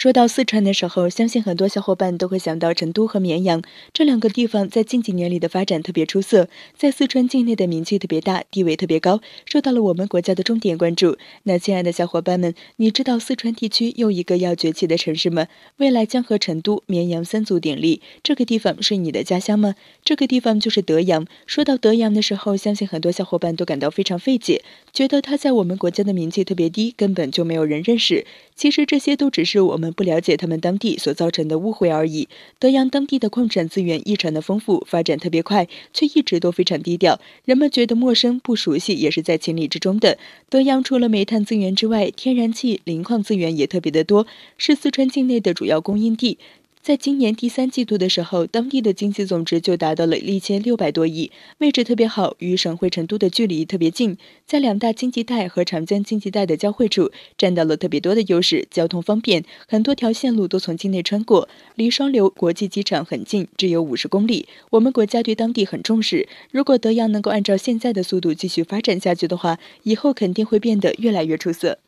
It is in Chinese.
说到四川的时候，相信很多小伙伴都会想到成都和绵阳这两个地方，在近几年里的发展特别出色，在四川境内的名气特别大，地位特别高，受到了我们国家的重点关注。那亲爱的小伙伴们，你知道四川地区又一个要崛起的城市吗？未来将和成都、绵阳三足鼎立。这个地方是你的家乡吗？这个地方就是德阳。说到德阳的时候，相信很多小伙伴都感到非常费解，觉得它在我们国家的名气特别低，根本就没有人认识。其实这些都只是我们。不了解他们当地所造成的误会而已。德阳当地的矿产资源异常的丰富，发展特别快，却一直都非常低调，人们觉得陌生不熟悉也是在情理之中的。德阳除了煤炭资源之外，天然气、磷矿资源也特别的多，是四川境内的主要供应地。在今年第三季度的时候，当地的经济总值就达到了一千六百多亿，位置特别好，与省会成都的距离特别近，在两大经济带和长江经济带的交汇处，占到了特别多的优势，交通方便，很多条线路都从境内穿过，离双流国际机场很近，只有五十公里。我们国家对当地很重视，如果德阳能够按照现在的速度继续发展下去的话，以后肯定会变得越来越出色。